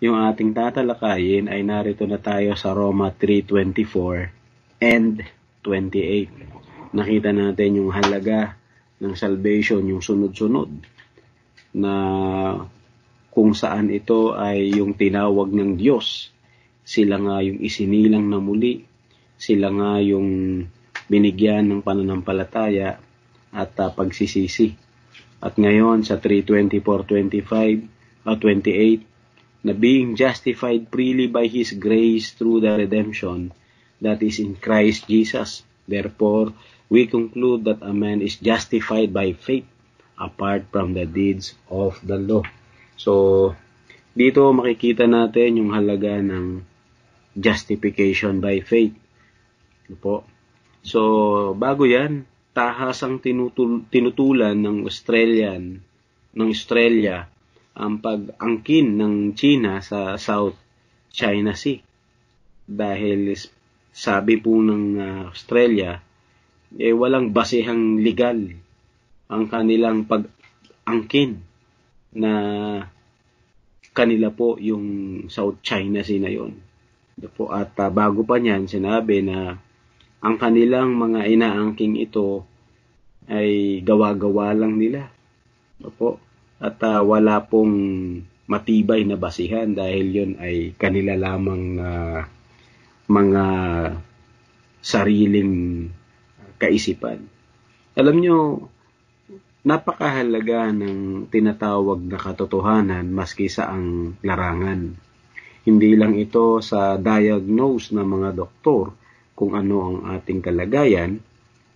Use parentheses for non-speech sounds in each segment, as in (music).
yung ating tatalakayin ay narito na tayo sa Roma 3.24 and 28. Nakita natin yung halaga ng salvation, yung sunod-sunod na kung saan ito ay yung tinawag ng Diyos. Sila nga yung isinilang na muli. Sila nga yung binigyan ng pananampalataya at uh, pagsisisi. At ngayon sa 324, 25 at uh, 28, na being justified freely by His grace through the redemption that is in Christ Jesus. Therefore, we conclude that a man is justified by faith apart from the deeds of the law. So, dito makikita natin yung halaga ng justification by faith. Ano po. So, bago yan, tahas ang tinutul- tinutulan ng Australian, ng Australia ang pag-angkin ng China sa South China Sea. Dahil sabi po ng ah, Australia, eh walang basehang legal ang kanilang pag-angkin na kanila po yung South China Sea na yon. Po at uh, bago pa niyan sinabi na ang kanilang mga inaangking ito ay gawa-gawa lang nila. Opo at uh, wala pong matibay na basihan dahil yun ay kanila lamang na mga sariling kaisipan. Alam nyo, napakahalaga ng tinatawag na katotohanan maski sa ang larangan. Hindi lang ito sa diagnose ng mga doktor kung ano ang ating kalagayan,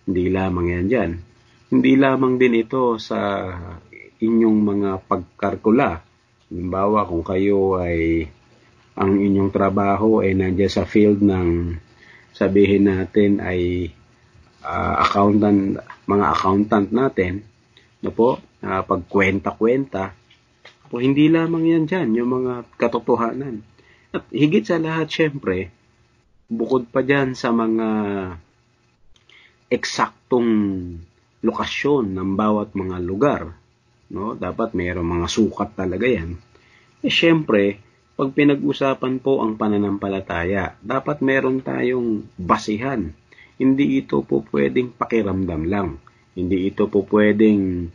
hindi lamang yan dyan. Hindi lamang din ito sa inyong mga pagkarkula. Halimbawa, kung kayo ay ang inyong trabaho ay nandiyan sa field ng sabihin natin ay uh, accountant, mga accountant natin, no po, uh, pagkwenta-kwenta, po hindi lamang yan dyan, yung mga katotohanan. At higit sa lahat, syempre, bukod pa dyan sa mga eksaktong lokasyon ng bawat mga lugar, No? Dapat mayroong mga sukat talaga yan. Eh, syempre, pag pinag-usapan po ang pananampalataya, dapat meron tayong basihan. Hindi ito po pwedeng pakiramdam lang. Hindi ito po pwedeng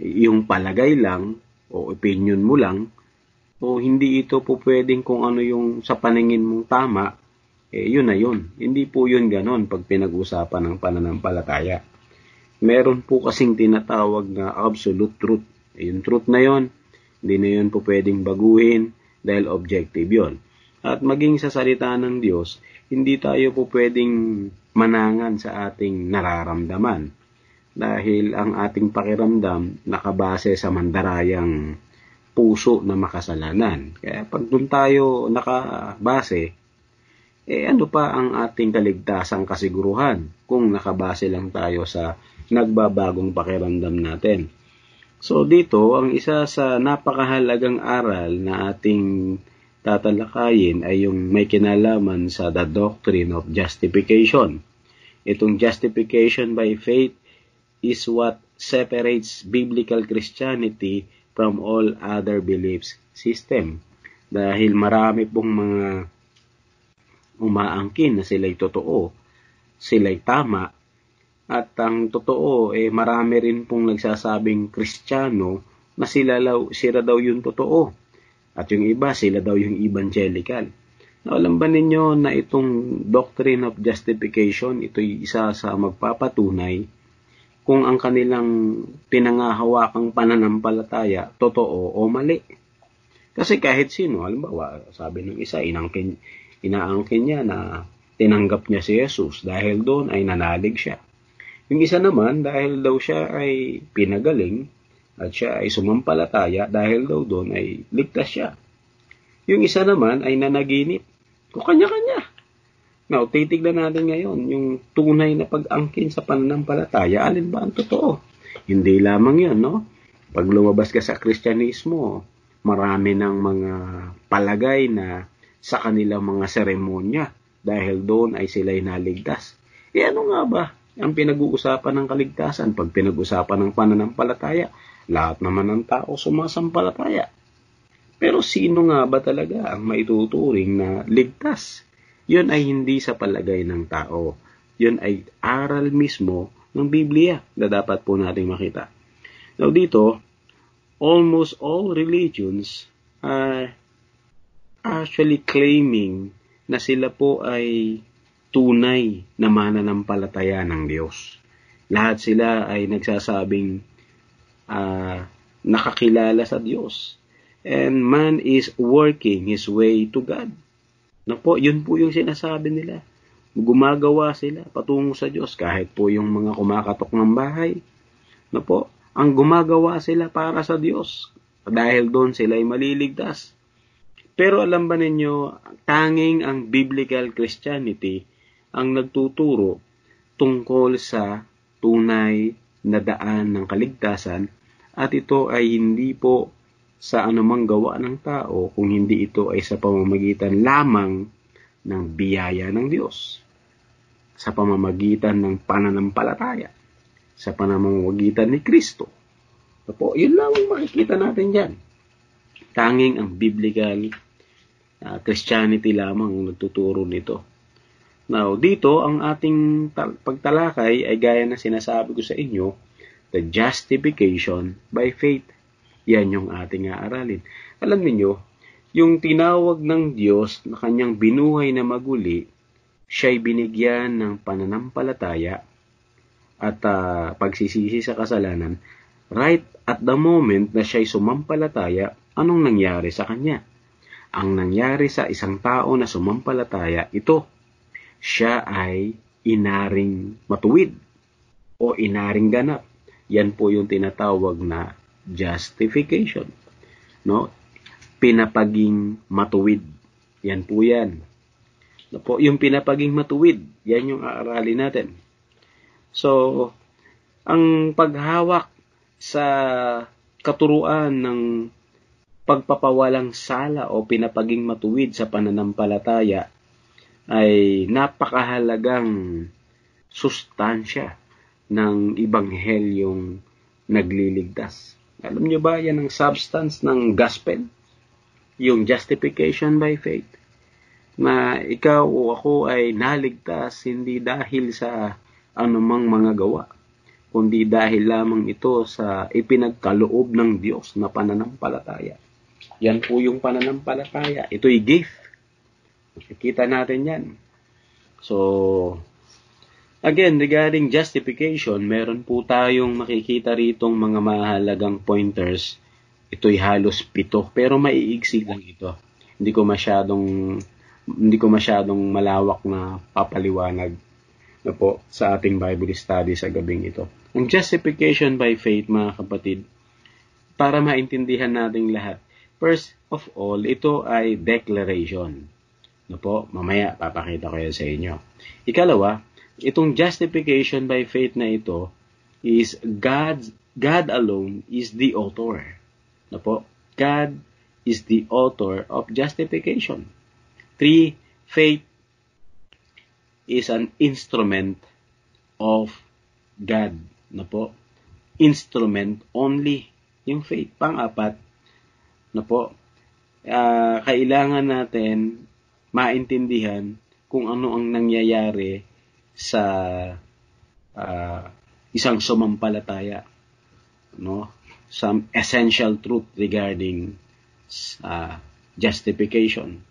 yung palagay lang o opinion mo lang. O hindi ito po pwedeng kung ano yung sa paningin mong tama, eh yun na yun. Hindi po yun ganon pag pinag-usapan ng pananampalataya meron po kasing tinatawag na absolute truth. Yung truth na yon, hindi na yun po pwedeng baguhin dahil objective yon. At maging sa salita ng Diyos, hindi tayo po pwedeng manangan sa ating nararamdaman. Dahil ang ating pakiramdam nakabase sa mandarayang puso na makasalanan. Kaya pag doon tayo nakabase, eh ano pa ang ating kaligtasang kasiguruhan kung nakabase lang tayo sa nagbabagong pakiramdam natin. So dito, ang isa sa napakahalagang aral na ating tatalakayin ay yung may kinalaman sa the doctrine of justification. Itong justification by faith is what separates biblical Christianity from all other beliefs system. Dahil marami pong mga umaangkin na sila'y totoo, sila'y tama, at ang totoo, eh, marami rin pong nagsasabing kristyano na sila, daw, sila daw yung totoo. At yung iba, sila daw yung evangelical. Now, alam ba ninyo na itong doctrine of justification, ito'y isa sa magpapatunay kung ang kanilang pinangahawakang pananampalataya totoo o mali. Kasi kahit sino, halimbawa, sabi ng isa, inangkin, inaangkin niya na tinanggap niya si Jesus dahil doon ay nanalig siya. Yung isa naman, dahil daw siya ay pinagaling at siya ay sumampalataya dahil daw doon ay ligtas siya. Yung isa naman ay nanaginip. O kanya-kanya. Now, titignan natin ngayon yung tunay na pag-angkin sa pananampalataya. Alin ba ang totoo? Hindi lamang yun, no? Pag lumabas ka sa Kristyanismo, marami ng mga palagay na sa kanilang mga seremonya dahil doon ay sila'y naligtas. E ano nga ba ang pinag-uusapan ng kaligtasan, pag pinag uusapan ng pananampalataya, lahat naman ng tao sumasampalataya. Pero sino nga ba talaga ang maituturing na ligtas? Yun ay hindi sa palagay ng tao. Yun ay aral mismo ng Biblia na dapat po nating makita. Now dito, almost all religions are actually claiming na sila po ay tunay na mananampalataya ng Diyos. Lahat sila ay nagsasabing uh, nakakilala sa Diyos. And man is working his way to God. po, yun po yung sinasabi nila. Gumagawa sila patungo sa Diyos kahit po yung mga kumakatok ng bahay. po, ang gumagawa sila para sa Diyos dahil doon sila ay maliligtas. Pero alam ba ninyo, tanging ang biblical Christianity ang nagtuturo tungkol sa tunay na daan ng kaligtasan at ito ay hindi po sa anumang gawa ng tao kung hindi ito ay sa pamamagitan lamang ng biyaya ng Diyos, sa pamamagitan ng pananampalataya, sa pamamagitan ni Kristo. Opo, yun lang ang makikita natin diyan. Tanging ang biblical uh, Christianity lamang ang nagtuturo nito. Now, dito, ang ating pagtalakay ay gaya na sinasabi ko sa inyo, the justification by faith. Yan yung ating aaralin. Alam niyo, yung tinawag ng Diyos na kanyang binuhay na maguli, siya'y binigyan ng pananampalataya at uh, pagsisisi sa kasalanan. Right at the moment na siya'y sumampalataya, anong nangyari sa kanya? Ang nangyari sa isang tao na sumampalataya, ito, siya ay inaring matuwid o inaring ganap. Yan po yung tinatawag na justification. No? Pinapaging matuwid. Yan po yan. No po, yung pinapaging matuwid, yan yung aaralin natin. So, ang paghawak sa katuruan ng pagpapawalang sala o pinapaging matuwid sa pananampalataya ay napakahalagang sustansya ng ibanghelyong nagliligtas. Alam niyo ba yan ang substance ng gospel? Yung justification by faith. Na ikaw o ako ay naligtas hindi dahil sa anumang mga gawa, kundi dahil lamang ito sa ipinagkaloob ng Diyos na pananampalataya. Yan po yung pananampalataya. Ito'y gift Kita natin yan. So, again, regarding justification, meron po tayong makikita ritong mga mahalagang pointers. Ito'y halos pito, pero maiigsig lang ito. Hindi ko masyadong hindi ko masyadong malawak na papaliwanag na po sa ating Bible study sa gabing ito. Ang justification by faith, mga kapatid, para maintindihan nating lahat, first of all, ito ay declaration. No po, mamaya papakita ko yan sa inyo. Ikalawa, itong justification by faith na ito is God, God alone is the author. No po, God is the author of justification. Three, faith is an instrument of God. No po, instrument only yung faith. Pang-apat, no po, uh, kailangan natin maintindihan kung ano ang nangyayari sa uh, isang sumampalataya no some essential truth regarding uh, justification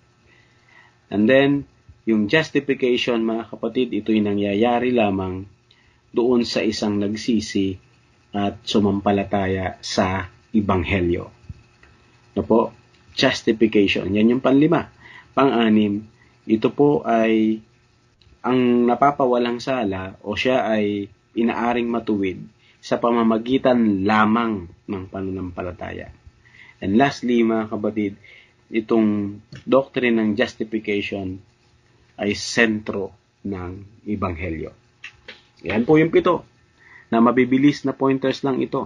and then yung justification mga kapatid ito'y nangyayari lamang doon sa isang nagsisi at sumampalataya sa ibanghelyo no po justification yan yung panlima Pang-anim, ito po ay ang napapawalang sala o siya ay inaaring matuwid sa pamamagitan lamang ng pananampalataya. And lastly, mga kabatid, itong doctrine ng justification ay sentro ng Ibanghelyo. Yan po yung pito na mabibilis na pointers lang ito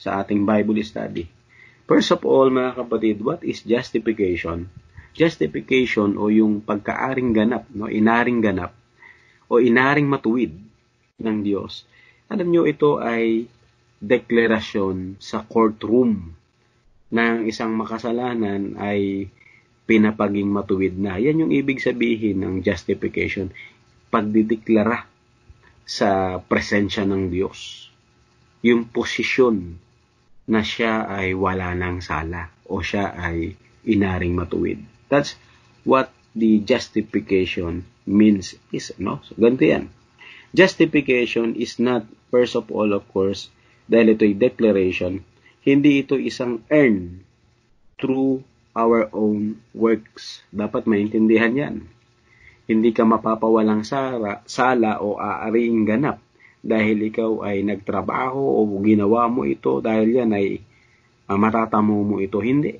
sa ating Bible study. First of all, mga kapatid, what is justification? justification o yung pagkaaring ganap, no, inaring ganap o inaring matuwid ng Diyos. Alam niyo ito ay deklarasyon sa courtroom ng isang makasalanan ay pinapaging matuwid na. Yan yung ibig sabihin ng justification, pagdideklara sa presensya ng Diyos. Yung posisyon na siya ay wala ng sala o siya ay inaring matuwid. That's what the justification means is, no? So, ganito yan. Justification is not, first of all, of course, dahil ito'y declaration, hindi ito isang earn through our own works. Dapat maintindihan yan. Hindi ka mapapawalang sara, sala o aariing ganap dahil ikaw ay nagtrabaho o ginawa mo ito dahil yan ay ah, matatamo mo ito. Hindi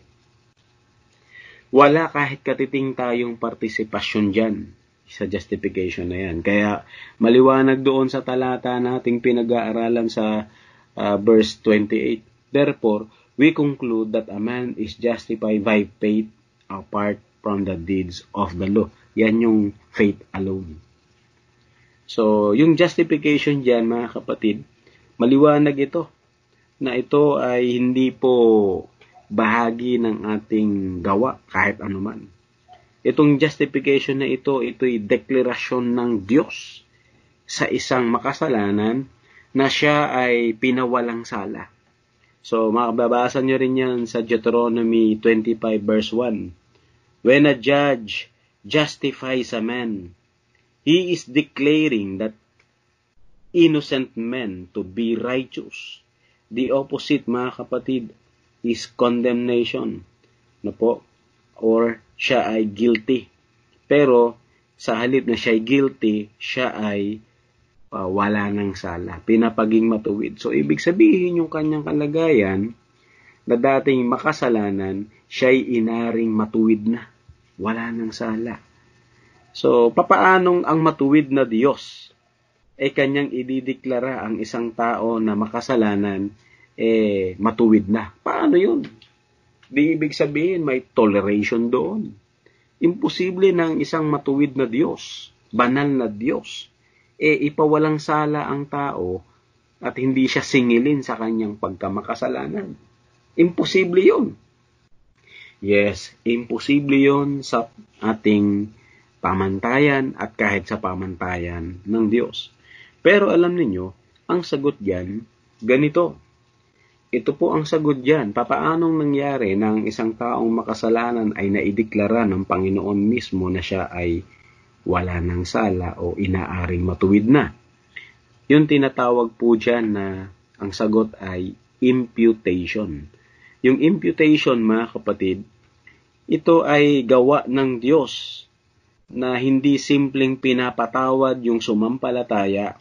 wala kahit katiting tayong partisipasyon dyan sa justification na yan. Kaya maliwanag doon sa talata nating pinag-aaralan sa uh, verse 28. Therefore, we conclude that a man is justified by faith apart from the deeds of the law. Yan yung faith alone. So, yung justification dyan, mga kapatid, maliwanag ito na ito ay hindi po bahagi ng ating gawa kahit anuman. Itong justification na ito, ito'y deklarasyon ng Diyos sa isang makasalanan na siya ay pinawalang sala. So, makababasa nyo rin yan sa Deuteronomy 25 verse 1. When a judge justifies a man, he is declaring that innocent men to be righteous. The opposite, mga kapatid, is condemnation. No po? Or siya ay guilty. Pero sa halip na siya ay guilty, siya ay uh, wala ng sala. Pinapaging matuwid. So, ibig sabihin yung kanyang kalagayan na dating makasalanan, siya ay inaring matuwid na. Wala ng sala. So, papaanong ang matuwid na Diyos ay eh, kanyang idideklara ang isang tao na makasalanan eh, matuwid na. Paano yun? Di ibig sabihin may toleration doon. Imposible ng isang matuwid na Diyos, banal na Diyos, eh ipawalang sala ang tao at hindi siya singilin sa kanyang pagkamakasalanan. Imposible yun. Yes, imposible yun sa ating pamantayan at kahit sa pamantayan ng Diyos. Pero alam niyo, ang sagot diyan ganito. Ito po ang sagot dyan. Papaanong nangyari na isang taong makasalanan ay naideklara ng Panginoon mismo na siya ay wala ng sala o inaaring matuwid na? Yung tinatawag po dyan na ang sagot ay imputation. Yung imputation, mga kapatid, ito ay gawa ng Diyos na hindi simpleng pinapatawad yung sumampalataya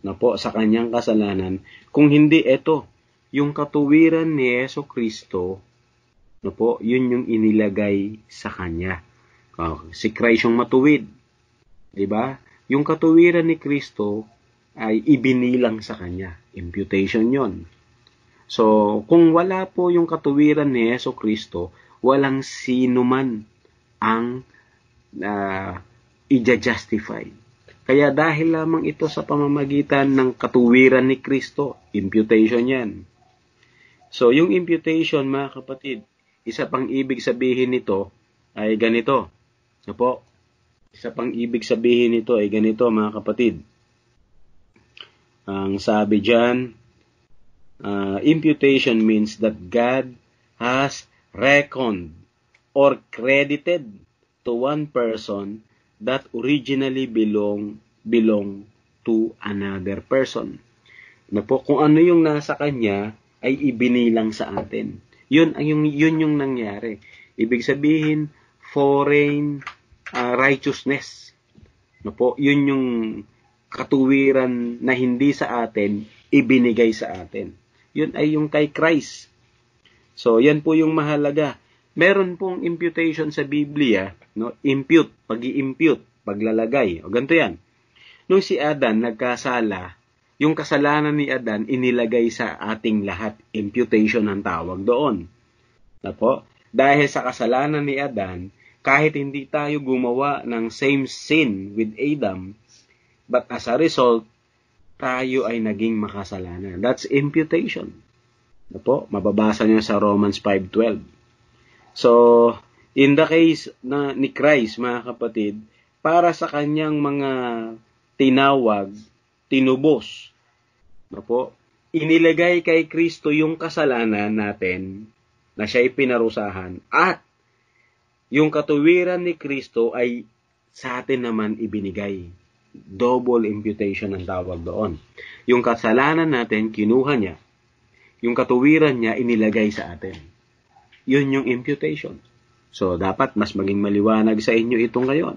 na po sa kanyang kasalanan, kung hindi ito yung katuwiran ni Yeso Kristo, no po, yun yung inilagay sa kanya. Oh, si Christ yung matuwid. 'Di ba? Yung katuwiran ni Kristo ay ibinilang sa kanya. Imputation 'yon. So, kung wala po yung katuwiran ni Yeso Kristo, walang sino man ang uh, i-justify. Kaya dahil lamang ito sa pamamagitan ng katuwiran ni Kristo, imputation yan. So, yung imputation, mga kapatid, isa pang ibig sabihin nito ay ganito. Opo, ano isa pang ibig sabihin nito ay ganito, mga kapatid. Ang sabi dyan, uh, imputation means that God has reckoned or credited to one person that originally belong belong to another person. Na ano po, kung ano yung nasa kanya, ay ibinilang sa atin. Yun, ang yung, yun yung nangyari. Ibig sabihin, foreign uh, righteousness. No po, yun yung katuwiran na hindi sa atin, ibinigay sa atin. Yun ay yung kay Christ. So, yan po yung mahalaga. Meron pong imputation sa Biblia, no? Impute, pag-i-impute, paglalagay. O ganito yan. Nung si Adan nagkasala, yung kasalanan ni Adan inilagay sa ating lahat. Imputation ang tawag doon. Na po, dahil sa kasalanan ni Adan, kahit hindi tayo gumawa ng same sin with Adam, but as a result, tayo ay naging makasalanan. That's imputation. Na po, mababasa niyo sa Romans 5.12. So, in the case na ni Christ, mga kapatid, para sa kanyang mga tinawag, tinubos na ano po, inilagay kay Kristo yung kasalanan natin na siya ipinarusahan at yung katuwiran ni Kristo ay sa atin naman ibinigay. Double imputation ang tawag doon. Yung kasalanan natin, kinuha niya. Yung katuwiran niya, inilagay sa atin. Yun yung imputation. So, dapat mas maging maliwanag sa inyo itong ngayon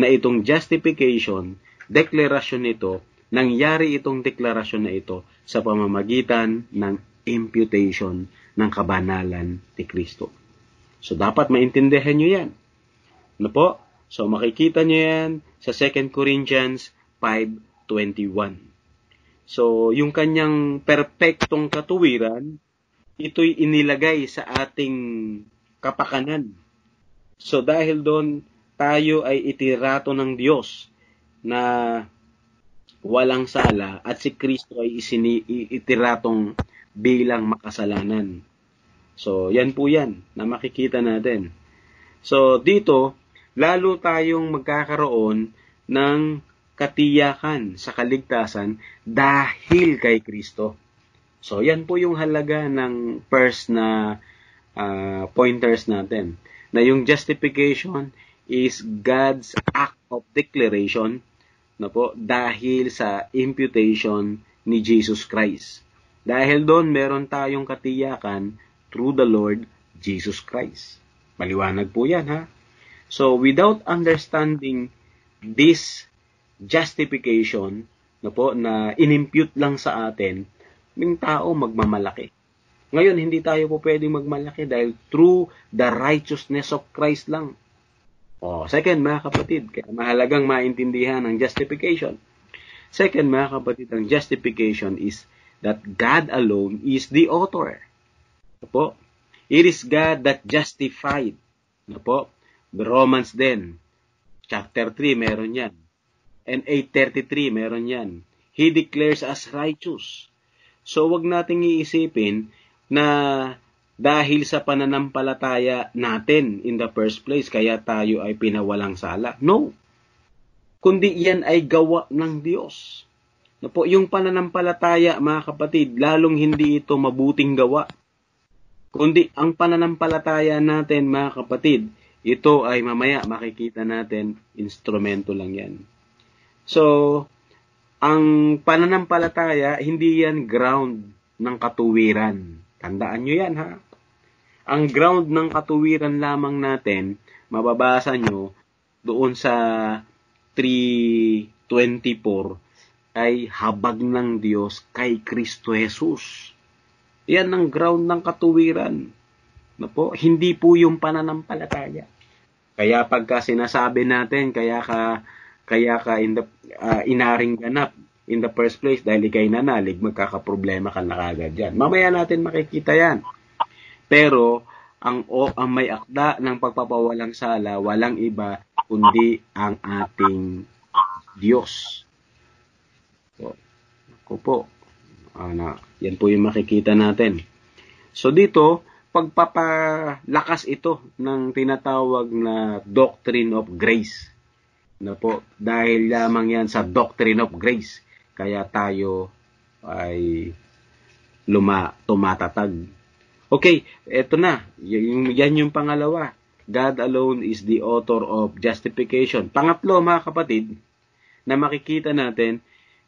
na itong justification, deklarasyon nito nangyari itong deklarasyon na ito sa pamamagitan ng imputation ng kabanalan ni Kristo. So dapat maintindihan nyo yan. Ano po? So makikita nyo yan sa 2 Corinthians 5.21. So yung kanyang perpektong katuwiran, ito'y inilagay sa ating kapakanan. So dahil doon, tayo ay itirato ng Diyos na walang sala at si Kristo ay isini, itiratong bilang makasalanan. So, yan po yan na makikita natin. So, dito, lalo tayong magkakaroon ng katiyakan sa kaligtasan dahil kay Kristo. So, yan po yung halaga ng first na uh, pointers natin. Na yung justification is God's act of declaration No po? Dahil sa imputation ni Jesus Christ. Dahil doon meron tayong katiyakan through the Lord Jesus Christ. Maliwanag po yan ha. So without understanding this justification no po, na inimpute lang sa atin, yung tao magmamalaki. Ngayon, hindi tayo po pwedeng magmalaki dahil through the righteousness of Christ lang Oh, second, mga kapatid, kaya mahalagang maintindihan ang justification. Second, mga kapatid, ang justification is that God alone is the author. Ano po. It is God that justified. Opo. Ano po. Romans din. chapter 3, meron yan. And 8.33, meron yan. He declares us righteous. So, wag nating iisipin na dahil sa pananampalataya natin in the first place, kaya tayo ay pinawalang sala. No. Kundi yan ay gawa ng Diyos. No po, yung pananampalataya, mga kapatid, lalong hindi ito mabuting gawa. Kundi ang pananampalataya natin, mga kapatid, ito ay mamaya makikita natin, instrumento lang yan. So, ang pananampalataya, hindi yan ground ng katuwiran. Tandaan nyo yan ha. Ang ground ng katuwiran lamang natin, mababasa nyo doon sa 3.24 ay habag ng Diyos kay Kristo Jesus. Yan ang ground ng katuwiran. No po? Hindi po yung pananampalataya. Kaya pagka sinasabi natin, kaya ka, kaya ka in the, uh, inaring ganap in the first place dahil ikay nanalig, magkakaproblema ka na kagad yan. Mamaya natin makikita yan. Pero ang o ang may akda ng pagpapawalang sala walang iba kundi ang ating Diyos. So, ako po. Ano, yan po yung makikita natin. So dito, pagpapalakas ito ng tinatawag na doctrine of grace. Na po, dahil lamang yan sa doctrine of grace, kaya tayo ay luma, tumatatag Okay, eto na. Yung, yan yung pangalawa. God alone is the author of justification. Pangatlo, mga kapatid, na makikita natin,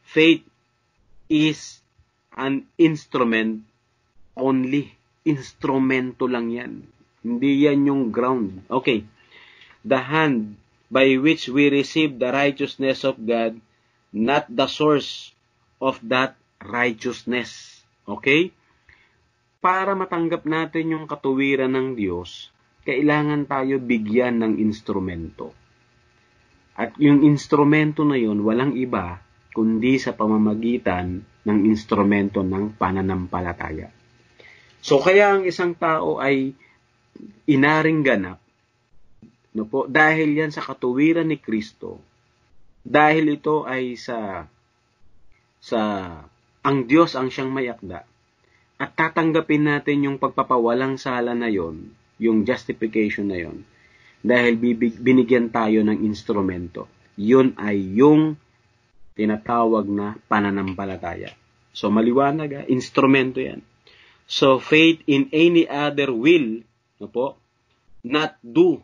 faith is an instrument only. Instrumento lang yan. Hindi yan yung ground. Okay. The hand by which we receive the righteousness of God, not the source of that righteousness. Okay? para matanggap natin yung katuwiran ng Diyos, kailangan tayo bigyan ng instrumento. At yung instrumento na yon walang iba kundi sa pamamagitan ng instrumento ng pananampalataya. So kaya ang isang tao ay inaring ganap no po dahil yan sa katuwiran ni Kristo. Dahil ito ay sa sa ang Diyos ang siyang may akda at tatanggapin natin yung pagpapawalang sala na yon, yung justification na yon, dahil binigyan tayo ng instrumento. Yun ay yung tinatawag na pananampalataya. So maliwanag ha, ah. instrumento yan. So faith in any other will, no po, not do,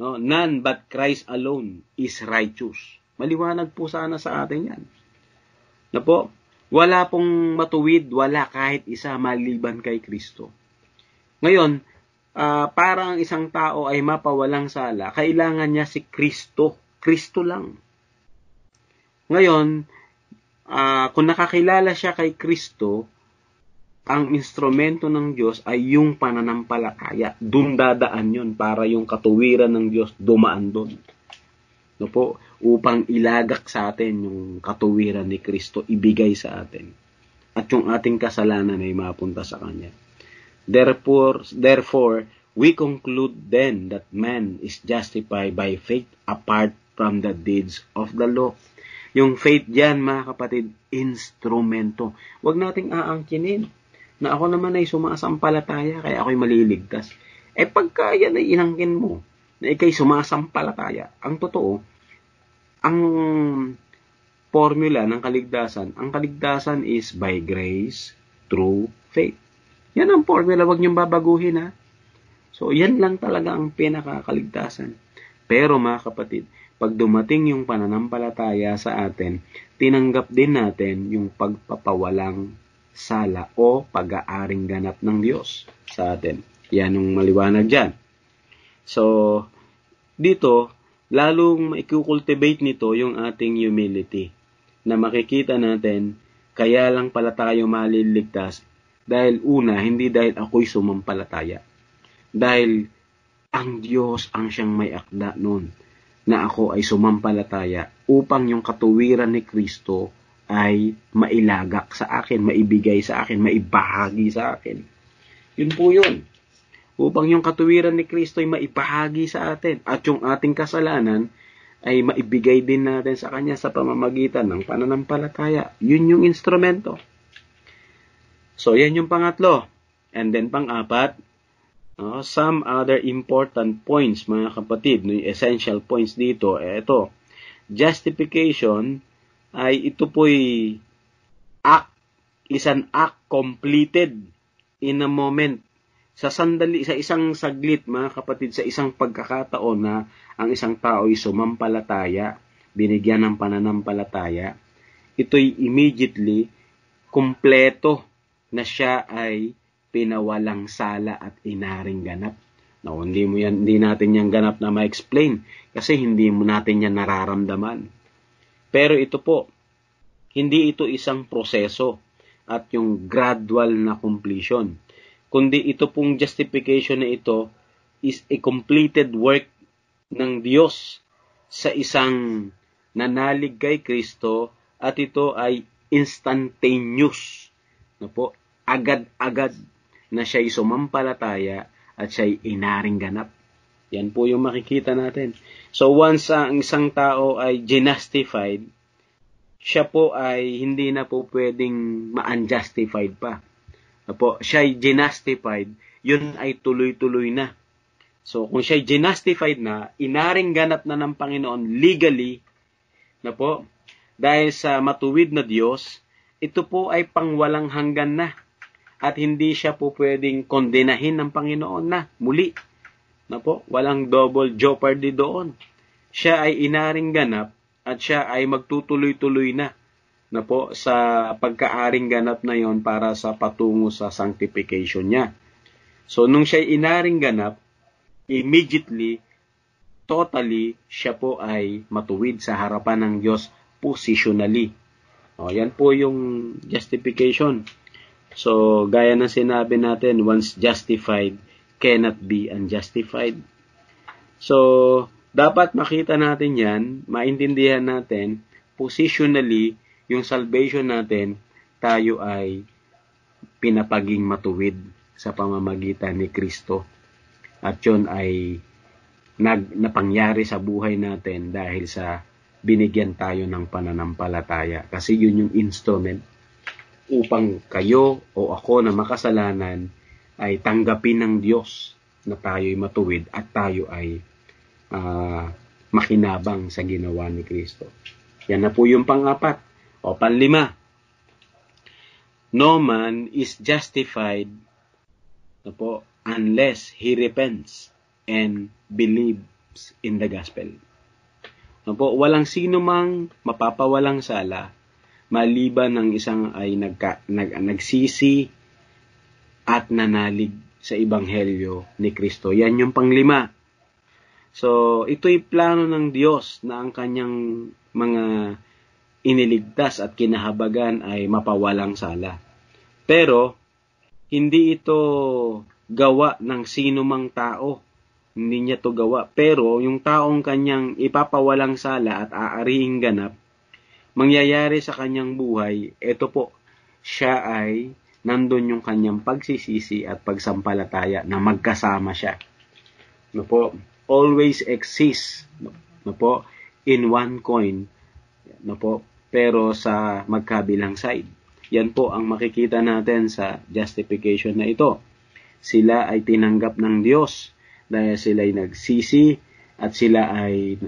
no, none but Christ alone is righteous. Maliwanag po sana sa atin yan. No po, wala pong matuwid, wala kahit isa maliban kay Kristo. Ngayon, uh, ah, para ang isang tao ay mapawalang sala, kailangan niya si Kristo. Kristo lang. Ngayon, uh, kung nakakilala siya kay Kristo, ang instrumento ng Diyos ay yung pananampalataya. Doon dadaan yun para yung katuwiran ng Diyos dumaan doon. No po, upang ilagak sa atin yung katuwiran ni Kristo, ibigay sa atin. At yung ating kasalanan ay mapunta sa Kanya. Therefore, therefore, we conclude then that man is justified by faith apart from the deeds of the law. Yung faith dyan, mga kapatid, instrumento. Huwag nating aangkinin na ako naman ay sumasampalataya, kaya ako'y maliligtas. Eh pagka yan ay inangkin mo, na ikay sumasampalataya. Ang totoo, ang formula ng kaligtasan, ang kaligtasan is by grace through faith. Yan ang formula, wag niyong babaguhin ha. So, yan lang talaga ang pinakakaligtasan. Pero mga kapatid, pag dumating yung pananampalataya sa atin, tinanggap din natin yung pagpapawalang sala o pag-aaring ganap ng Diyos sa atin. Yan ang maliwanag dyan. So, dito, lalong maikukultivate nito yung ating humility na makikita natin, kaya lang pala tayo maliligtas dahil una, hindi dahil ako'y sumampalataya. Dahil ang Diyos ang siyang may akda noon na ako ay sumampalataya upang yung katuwiran ni Kristo ay mailagak sa akin, maibigay sa akin, maibahagi sa akin. Yun po yun upang yung katuwiran ni Kristo ay maipahagi sa atin at yung ating kasalanan ay maibigay din natin sa Kanya sa pamamagitan ng pananampalataya. Yun yung instrumento. So, yan yung pangatlo. And then, pang-apat, no, some other important points, mga kapatid, no, yung essential points dito, eh, ito, justification ay ito po'y act, is an act completed in a moment sa sandali sa isang saglit mga kapatid sa isang pagkakataon na ang isang tao ay sumampalataya binigyan ng pananampalataya ito'y immediately kumpleto na siya ay pinawalang sala at inaring ganap no hindi mo yan hindi natin yan ganap na ma-explain kasi hindi mo natin yan nararamdaman pero ito po hindi ito isang proseso at yung gradual na completion kundi ito pong justification na ito is a completed work ng Diyos sa isang nanalig kay Kristo at ito ay instantaneous No po agad-agad na siya ay sumampalataya at siya ay inaring ganap. Yan po yung makikita natin. So once ang isang tao ay justified, siya po ay hindi na po pwedeng ma-unjustified pa. Apo, siya ay genastified, yun ay tuloy-tuloy na. So, kung siya ay genastified na, inaring ganap na ng Panginoon legally, na po, dahil sa matuwid na Diyos, ito po ay pangwalang hanggan na at hindi siya po pwedeng kondenahin ng Panginoon na muli. Na po, walang double jeopardy doon. Siya ay inaring ganap at siya ay magtutuloy-tuloy na na po sa pagkaaring ganap na yon para sa patungo sa sanctification niya. So nung siya inaring ganap, immediately, totally, siya po ay matuwid sa harapan ng Diyos positionally. O, yan po yung justification. So, gaya ng sinabi natin, once justified, cannot be unjustified. So, dapat makita natin yan, maintindihan natin, positionally, yung salvation natin, tayo ay pinapaging matuwid sa pamamagitan ni Kristo. At yun ay nag, napangyari sa buhay natin dahil sa binigyan tayo ng pananampalataya. Kasi yun yung instrument upang kayo o ako na makasalanan ay tanggapin ng Diyos na tayo'y matuwid at tayo ay uh, makinabang sa ginawa ni Kristo. Yan na po yung pang-apat o panlima, no man is justified no po, unless he repents and believes in the gospel. No po, walang sino mang mapapawalang sala maliban ng isang ay nagka, nag, nagsisi at nanalig sa ebanghelyo ni Kristo. Yan yung panglima. So, ito'y plano ng Diyos na ang kanyang mga iniligtas at kinahabagan ay mapawalang sala. Pero, hindi ito gawa ng sino mang tao. Hindi niya to gawa. Pero, yung taong kanyang ipapawalang sala at aariing ganap, mangyayari sa kanyang buhay, ito po, siya ay nandun yung kanyang pagsisisi at pagsampalataya na magkasama siya. No po, always exist. no po, in one coin. No po, pero sa magkabilang side. Yan po ang makikita natin sa justification na ito. Sila ay tinanggap ng Diyos dahil sila ay nagsisi at sila ay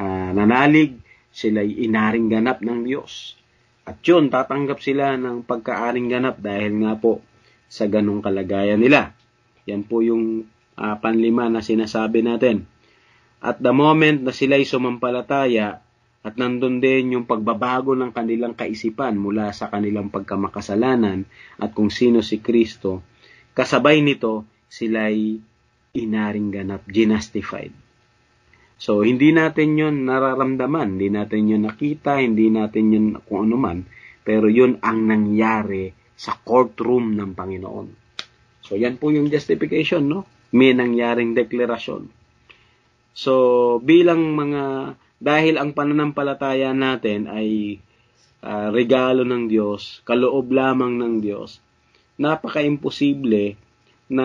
uh, nanalig, sila ay inaring ganap ng Diyos. At yun, tatanggap sila ng pagkaaring ganap dahil nga po sa ganong kalagayan nila. Yan po yung uh, panlima na sinasabi natin. At the moment na sila ay sumampalataya, at nandun din yung pagbabago ng kanilang kaisipan mula sa kanilang pagkamakasalanan at kung sino si Kristo. Kasabay nito, sila'y inaring ganap, ginastified. So, hindi natin yun nararamdaman, hindi natin yun nakita, hindi natin yun kung ano man, pero yun ang nangyari sa courtroom ng Panginoon. So, yan po yung justification, no? May nangyaring deklarasyon. So, bilang mga dahil ang pananampalataya natin ay uh, regalo ng Diyos, kaloob lamang ng Diyos. Napaka-imposible na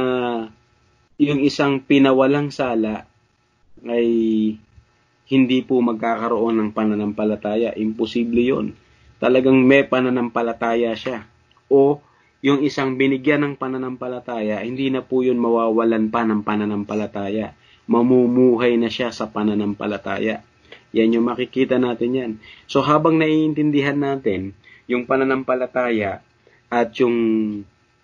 yung isang pinawalang sala ay hindi po magkakaroon ng pananampalataya. Imposible yon. Talagang may pananampalataya siya. O yung isang binigyan ng pananampalataya, hindi na po yun mawawalan pa ng pananampalataya. Mamumuhay na siya sa pananampalataya. Yan yung makikita natin yan. So habang naiintindihan natin yung pananampalataya at yung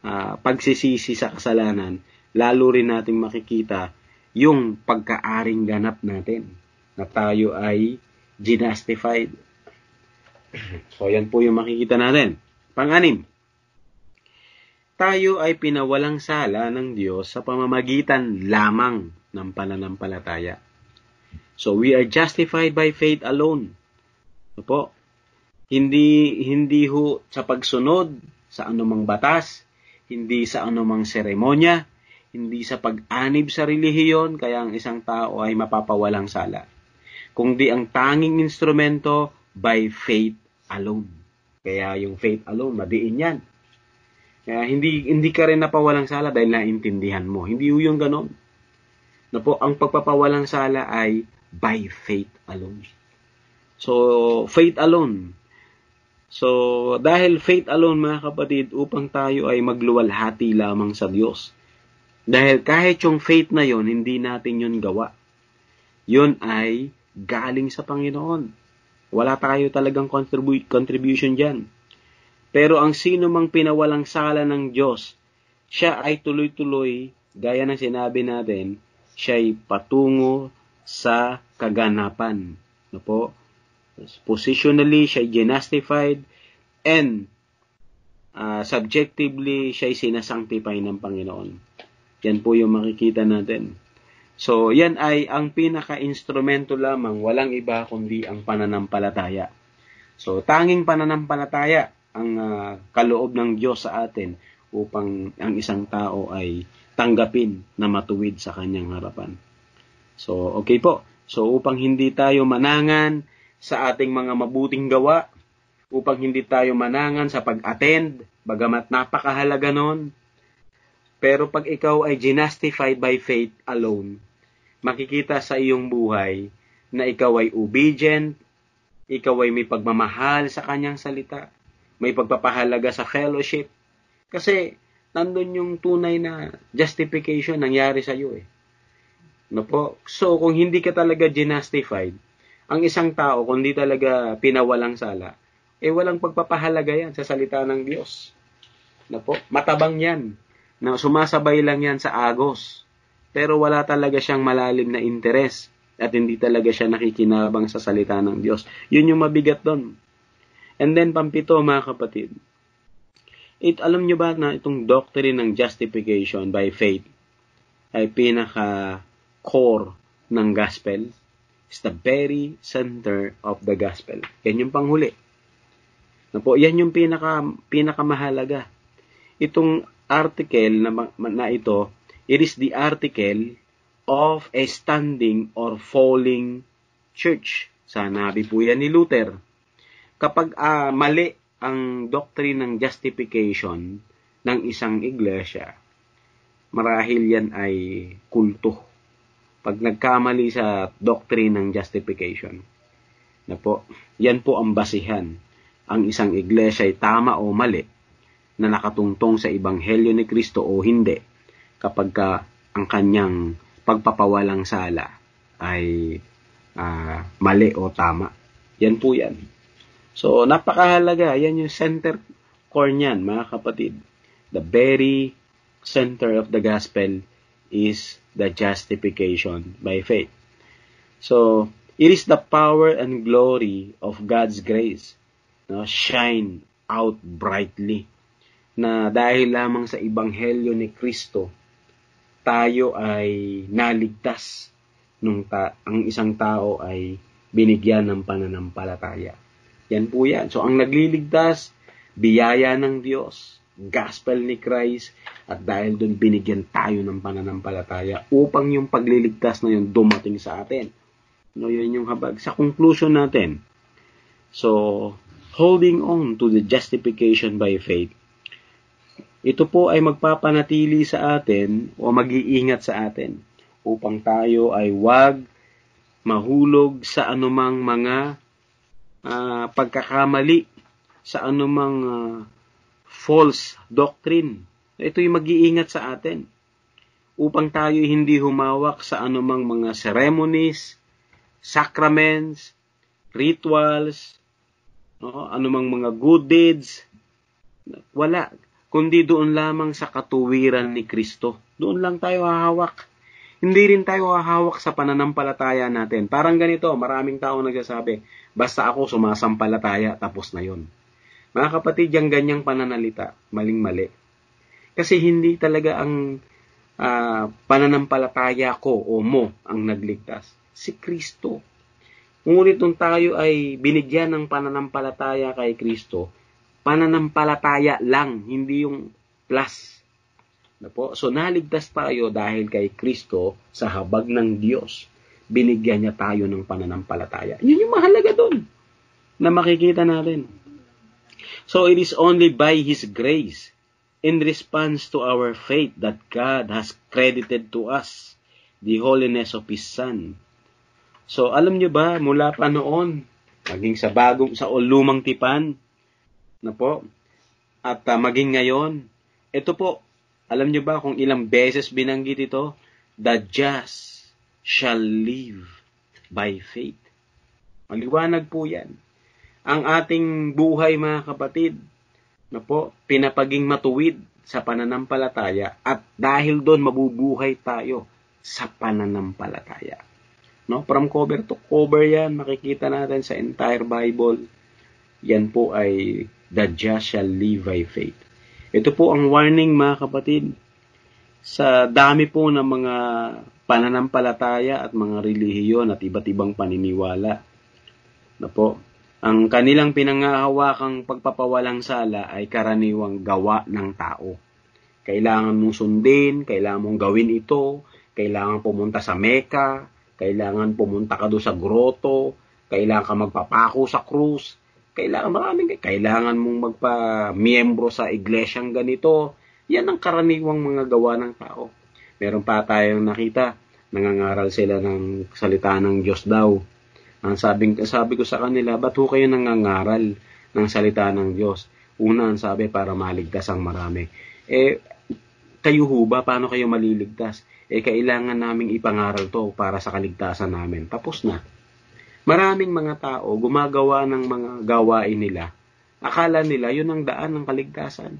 uh, pagsisisi sa kasalanan, lalo rin nating makikita yung pagkaaring ganap natin na tayo ay justified. (clears throat) So, yan po yung makikita natin. Pang-anim, tayo ay pinawalang sala ng Diyos sa pamamagitan lamang ng pananampalataya. So we are justified by faith alone. Ano po? Hindi hindi ho sa pagsunod sa anumang batas, hindi sa anumang seremonya, hindi sa pag-anib sa relihiyon kaya ang isang tao ay mapapawalang sala. Kundi ang tanging instrumento by faith alone. Kaya yung faith alone, madiin yan. Kaya hindi, hindi ka rin napawalang sala dahil naintindihan mo. Hindi yung ganon. Na ano po, ang pagpapawalang sala ay by faith alone. So, faith alone. So, dahil faith alone, mga kapatid, upang tayo ay magluwalhati lamang sa Diyos. Dahil kahit yung faith na yon, hindi natin yon gawa. Yon ay galing sa Panginoon. Wala tayo talagang contribute, contribution dyan. Pero ang sino mang pinawalang sala ng Diyos, siya ay tuloy-tuloy, gaya ng sinabi natin, siya ay patungo sa kaganapan. No po? Positionally, siya justified and uh, subjectively, siya sinasanctify ng Panginoon. Yan po yung makikita natin. So, yan ay ang pinaka-instrumento lamang, walang iba kundi ang pananampalataya. So, tanging pananampalataya ang uh, kaloob ng Diyos sa atin upang ang isang tao ay tanggapin na matuwid sa kanyang harapan. So, okay po. So, upang hindi tayo manangan sa ating mga mabuting gawa, upang hindi tayo manangan sa pag-attend, bagamat napakahalaga nun. Pero pag ikaw ay justified by faith alone, makikita sa iyong buhay na ikaw ay obedient, ikaw ay may pagmamahal sa kanyang salita, may pagpapahalaga sa fellowship. Kasi nandun yung tunay na justification nangyari sa iyo eh. No po? So, kung hindi ka talaga gymnastified, ang isang tao, kung hindi talaga pinawalang sala, eh walang pagpapahalaga yan sa salita ng Diyos. No po? Matabang yan. No, sumasabay lang yan sa agos. Pero wala talaga siyang malalim na interes at hindi talaga siya nakikinabang sa salita ng Diyos. Yun yung mabigat doon. And then, pampito mga kapatid, it, alam nyo ba na itong doctrine ng justification by faith ay pinaka core ng gospel. It's the very center of the gospel. Yan yung panghuli. No po, yan yung pinaka, pinakamahalaga. Itong article na, na ito, it is the article of a standing or falling church. Sanabi po yan ni Luther. Kapag uh, mali ang doctrine ng justification ng isang iglesia, marahil yan ay kulto pag nagkamali sa doctrine ng justification. Na po, yan po ang basihan. Ang isang iglesia ay tama o mali na nakatungtong sa ebanghelyo ni Kristo o hindi kapag ka ang kanyang pagpapawalang sala ay uh, mali o tama. Yan po yan. So, napakahalaga. Yan yung center core niyan, mga kapatid. The very center of the gospel is the justification by faith. So, it is the power and glory of God's grace no, shine out brightly na dahil lamang sa ibanghelyo ni Kristo tayo ay naligtas nung ta- ang isang tao ay binigyan ng pananampalataya. Yan po yan. So ang nagliligtas, biyaya ng Diyos gospel ni Christ at dahil doon binigyan tayo ng pananampalataya upang yung pagliligtas na yun dumating sa atin. No, yun yung habag. Sa conclusion natin, so, holding on to the justification by faith, ito po ay magpapanatili sa atin o mag-iingat sa atin upang tayo ay wag mahulog sa anumang mga uh, pagkakamali, sa anumang uh, false doctrine. Ito'y mag-iingat sa atin upang tayo hindi humawak sa anumang mga ceremonies, sacraments, rituals, no? anumang mga good deeds. Wala. Kundi doon lamang sa katuwiran ni Kristo. Doon lang tayo hahawak. Hindi rin tayo hahawak sa pananampalataya natin. Parang ganito, maraming tao nagsasabi, basta ako sumasampalataya, tapos na yon mga kapatid, yung ganyang pananalita, maling-mali. Kasi hindi talaga ang uh, pananampalataya ko o mo ang nagligtas. Si Kristo. Ngunit nung tayo ay binigyan ng pananampalataya kay Kristo, pananampalataya lang, hindi yung plus. Na po? So naligtas tayo dahil kay Kristo sa habag ng Diyos. Binigyan niya tayo ng pananampalataya. Yun yung mahalaga doon na makikita natin. So it is only by His grace in response to our faith that God has credited to us the holiness of His Son. So alam nyo ba, mula pa noon, maging sa bagong, sa lumang tipan, na po, at uh, maging ngayon, ito po, alam nyo ba kung ilang beses binanggit ito? The just shall live by faith. Maliwanag po yan ang ating buhay mga kapatid. Na po, pinapaging matuwid sa pananampalataya at dahil doon mabubuhay tayo sa pananampalataya. No? From cover to cover yan, makikita natin sa entire Bible. Yan po ay the just shall live by faith. Ito po ang warning mga kapatid sa dami po ng mga pananampalataya at mga relihiyon at iba't ibang paniniwala na po ang kanilang pinangahawakang pagpapawalang sala ay karaniwang gawa ng tao. Kailangan mong sundin, kailangan mong gawin ito, kailangan pumunta sa Mecca, kailangan pumunta ka doon sa groto, kailangan ka magpapako sa krus, kailangan maraming kailangan mong magpa-miyembro sa iglesyang ganito. Yan ang karaniwang mga gawa ng tao. Meron pa tayong nakita, nangangaral sila ng salita ng Diyos daw ang sabi, sabi ko sa kanila, ba't ho kayo nangangaral ng salita ng Diyos? Una, ang sabi, para maligtas ang marami. Eh, kayo ho ba? Paano kayo maliligtas? Eh, kailangan naming ipangaral to para sa kaligtasan namin. Tapos na. Maraming mga tao gumagawa ng mga gawain nila. Akala nila yun ang daan ng kaligtasan.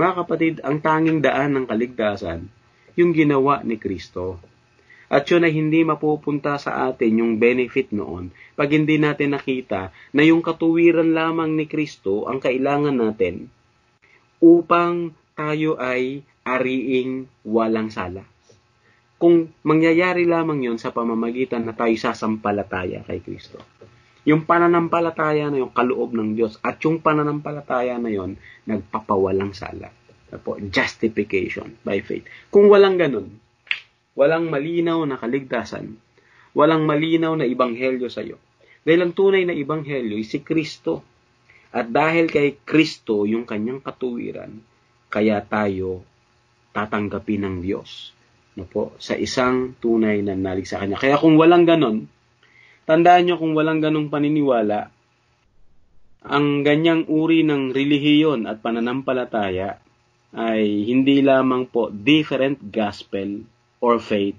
Mga kapatid, ang tanging daan ng kaligtasan, yung ginawa ni Kristo. At yun ay hindi mapupunta sa atin yung benefit noon pag hindi natin nakita na yung katuwiran lamang ni Kristo ang kailangan natin upang tayo ay ariing walang sala. Kung mangyayari lamang yon sa pamamagitan na tayo sasampalataya kay Kristo. Yung pananampalataya na yung kaloob ng Diyos at yung pananampalataya na yon nagpapawalang sala. Po, justification by faith. Kung walang ganun, Walang malinaw na kaligtasan. Walang malinaw na ibanghelyo sa iyo. Dahil ang tunay na ibanghelyo ay si Kristo. At dahil kay Kristo yung kanyang katuwiran, kaya tayo tatanggapin ng Diyos. No po, sa isang tunay na nalig sa Kanya. Kaya kung walang ganon, tandaan nyo kung walang ganong paniniwala, ang ganyang uri ng relihiyon at pananampalataya ay hindi lamang po different gospel or faith,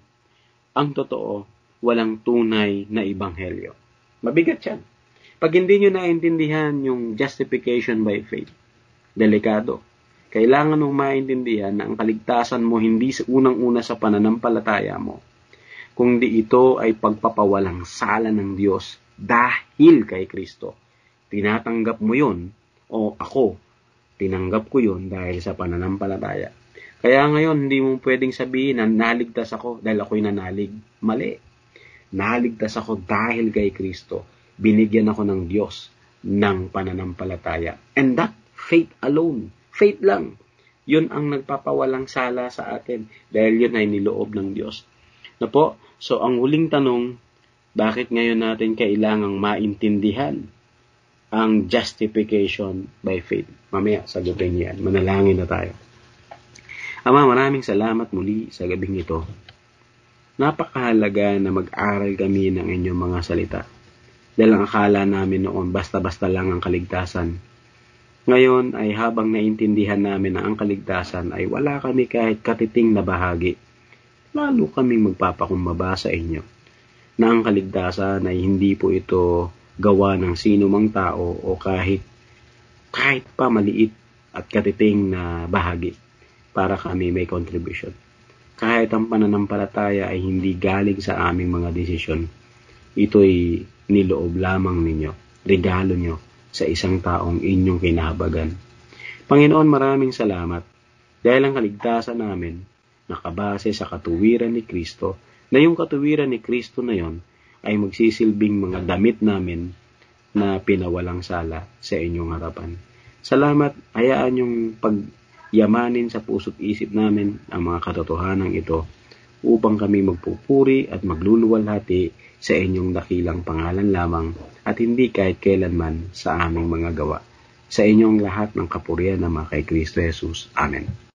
ang totoo, walang tunay na ibanghelyo. Mabigat yan. Pag hindi nyo naintindihan yung justification by faith, delikado. Kailangan mong maintindihan na ang kaligtasan mo hindi unang-una sa pananampalataya mo, kundi ito ay pagpapawalang sala ng Diyos dahil kay Kristo. Tinatanggap mo yon o ako, tinanggap ko yon dahil sa pananampalataya. Kaya ngayon, hindi mo pwedeng sabihin na naligtas ako dahil ako'y nanalig. Mali. Naligtas ako dahil kay Kristo. Binigyan ako ng Diyos ng pananampalataya. And that faith alone, faith lang, yun ang nagpapawalang sala sa atin dahil yun ay niloob ng Diyos. Na po, so ang huling tanong, bakit ngayon natin kailangang maintindihan ang justification by faith? Mamaya, sagutin yan. Manalangin na tayo. Ama, maraming salamat muli sa gabing ito. Napakahalaga na mag-aral kami ng inyong mga salita. Dahil ang akala namin noon, basta-basta lang ang kaligtasan. Ngayon ay habang naintindihan namin na ang kaligtasan ay wala kami kahit katiting na bahagi, lalo kaming magpapakumbaba sa inyo na ang kaligtasan ay hindi po ito gawa ng sino mang tao o kahit kahit pa maliit at katiting na bahagi para kami may contribution. Kahit ang pananampalataya ay hindi galing sa aming mga desisyon, ito'y niloob lamang ninyo, regalo nyo sa isang taong inyong kinahabagan. Panginoon, maraming salamat dahil ang kaligtasan namin nakabase sa katuwiran ni Kristo na yung katuwiran ni Kristo na yon ay magsisilbing mga damit namin na pinawalang sala sa inyong harapan. Salamat, hayaan yung pag yamanin sa puso't isip namin ang mga katotohanan ito upang kami magpupuri at magluluwalhati sa inyong dakilang pangalan lamang at hindi kahit kailanman sa aming mga gawa. Sa inyong lahat ng kapurihan na kay Kristo Jesus. Amen.